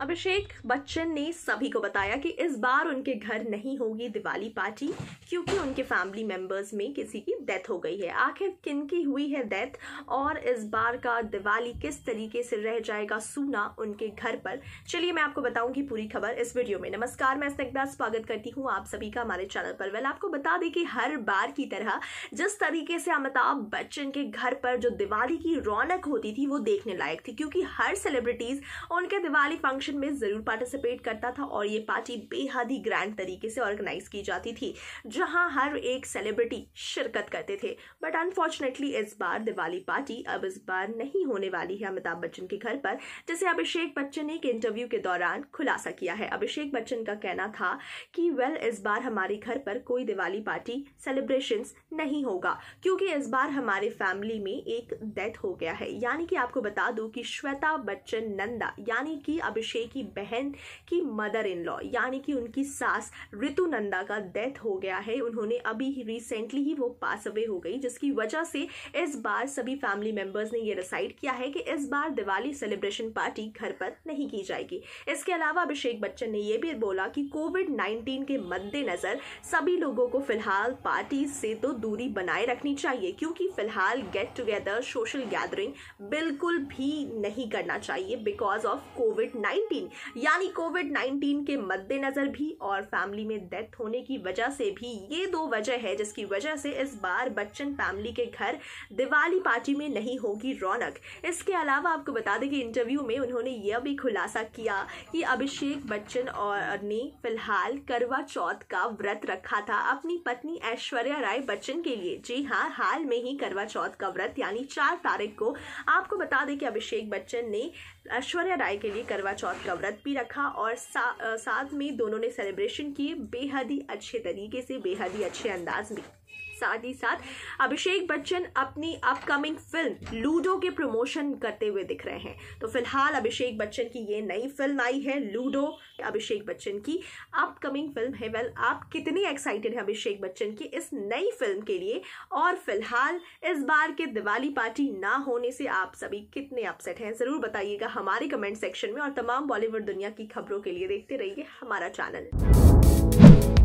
अभिषेक बच्चन ने सभी को बताया कि इस बार उनके घर नहीं होगी दिवाली पार्टी क्योंकि उनके फैमिली मेंबर्स में किसी की डेथ हो गई है आखिर किन की हुई है डेथ और इस बार का दिवाली किस तरीके से रह जाएगा सूना उनके घर पर चलिए मैं आपको बताऊंगी पूरी खबर इस वीडियो में नमस्कार मैं स्निग्धा स्वागत करती हूँ आप सभी का हमारे चैनल पर वेल आपको बता दें कि हर बार की तरह जिस तरीके से अमिताभ बच्चन के घर पर जो दिवाली की रौनक होती थी वो देखने लायक थी क्योंकि हर सेलिब्रिटीज उनके दिवाली फंक्शन फंक्शन में ज़रूर पार्टिसिपेट करता था और ये पार्टी बेहद ही ग्रैंड तरीके से ऑर्गेनाइज की जाती थी जहां हर एक सेलिब्रिटी शिरकत करते थे बट अनफॉर्चुनेटली इस बार दिवाली पार्टी अब इस बार नहीं होने वाली है अमिताभ बच्चन के घर पर जैसे अभिषेक बच्चन ने एक इंटरव्यू के दौरान खुलासा किया है अभिषेक बच्चन का कहना था कि वेल इस बार हमारे घर पर कोई दिवाली पार्टी सेलिब्रेशन नहीं होगा क्योंकि इस बार हमारे फैमिली में एक डेथ हो गया है यानी कि आपको बता दू कि श्वेता बच्चन नंदा यानी कि अभिषेक अक्षय की बहन की मदर इन लॉ यानी कि उनकी सास ऋतु नंदा का डेथ हो गया है उन्होंने अभी ही रिसेंटली ही वो पास अवे हो गई जिसकी वजह से इस बार सभी फैमिली मेंबर्स ने ये डिसाइड किया है कि इस बार दिवाली सेलिब्रेशन पार्टी घर पर नहीं की जाएगी इसके अलावा अभिषेक बच्चन ने यह भी बोला कि कोविड नाइन्टीन के मद्देनजर सभी लोगों को फिलहाल पार्टी से तो दूरी बनाए रखनी चाहिए क्योंकि फिलहाल गेट टुगेदर सोशल गैदरिंग बिल्कुल भी नहीं करना चाहिए because of COVID nineteen nineteen यानी कोविड नाइन्टीन के मद्देनजर भी और फैमिली में डेथ होने की वजह से भी ये दो वजह है जिसकी वजह से इस बार बच्चन फैमिली के घर दिवाली पार्टी में नहीं होगी रौनक इसके अलावा आपको बता दें कि इंटरव्यू में उन्होंने यह भी खुलासा किया कि अभिषेक बच्चन और ने फिलहाल करवा चौथ का व्रत रखा था अपनी पत्नी ऐश्वर्या राय बच्चन के लिए जी हाँ हाल में ही करवा चौथ का व्रत यानी चार तारीख को आपको बता दें कि अभिषेक बच्चन ने ऐश्वर्या राय के लिए करवा चौथ का व्रत भी रखा और सा, साथ में दोनों ने सेलिब्रेशन किए बेहद ही अच्छे तरीके से बेहद ही अच्छे अंदाज में साथ ही साथ अभिषेक बच्चन अपनी अपकमिंग फिल्म लूडो के प्रमोशन करते हुए दिख रहे हैं तो फिलहाल अभिषेक बच्चन की ये नई फिल्म आई है लूडो अभिषेक बच्चन की अपकमिंग फिल्म है वेल आप कितनी एक्साइटेड हैं अभिषेक बच्चन की इस नई फिल्म के लिए और फिलहाल इस बार के दिवाली पार्टी ना होने से आप सभी कितने अपसेट हैं ज़रूर बताइएगा हमारे कमेंट सेक्शन में और तमाम बॉलीवुड दुनिया की खबरों के लिए देखते रहिए हमारा चैनल